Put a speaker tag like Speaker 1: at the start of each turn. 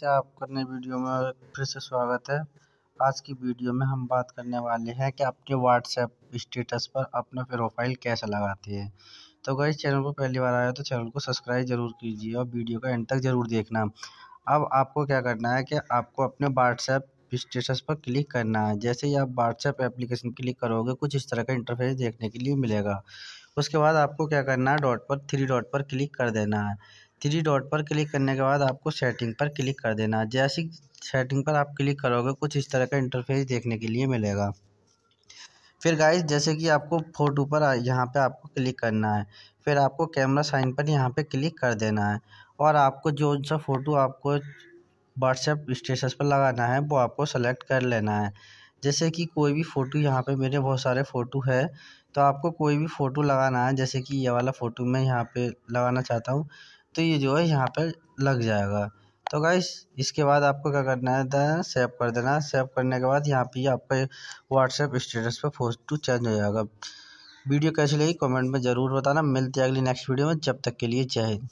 Speaker 1: से आपका नए वीडियो में फिर से स्वागत है आज की वीडियो में हम बात करने वाले हैं कि अपने व्हाट्सएप स्टेटस पर अपना प्रोफाइल कैसे लगाते हैं तो अगर चैनल को पहली बार आया तो चैनल को सब्सक्राइब जरूर कीजिए और वीडियो का एंड तक ज़रूर देखना अब आपको क्या करना है कि आपको अपने व्हाट्सएप स्टेटस पर क्लिक करना है जैसे ही आप व्हाट्सएप एप्लीकेशन क्लिक करोगे कुछ इस तरह का इंटरफेस देखने के लिए मिलेगा उसके बाद आपको क्या करना है डॉट पर थ्री डॉट पर क्लिक कर देना है थ्री डॉट पर क्लिक करने के बाद आपको सेटिंग पर क्लिक कर देना जैसे सेटिंग पर आप क्लिक करोगे कुछ इस तरह का इंटरफेस देखने के लिए मिलेगा फिर गाइस जैसे कि आपको फ़ोटो पर यहाँ पे आपको क्लिक करना है फिर आपको कैमरा साइन पर यहाँ पे क्लिक कर देना है और आपको जो सा फ़ोटो आपको व्हाट्सएप स्टेटस पर लगाना है वो आपको सेलेक्ट कर लेना है जैसे कि कोई भी फ़ोटो यहाँ पे मेरे बहुत सारे फ़ोटो है तो आपको कोई भी फ़ोटो लगाना है जैसे कि ये वाला फ़ोटो मैं यहाँ पर लगाना चाहता हूँ तो ये जो है यहाँ पर लग जाएगा तो गाइस इसके बाद आपको क्या करना है सेव कर देना है सेव करने के बाद यहाँ पे आपका व्हाट्सएप स्टेटस पर फोटो चेंज हो जाएगा वीडियो कैसी लगी कमेंट में ज़रूर बताना मिलते हैं अगली नेक्स्ट वीडियो में जब तक के लिए जय हिंद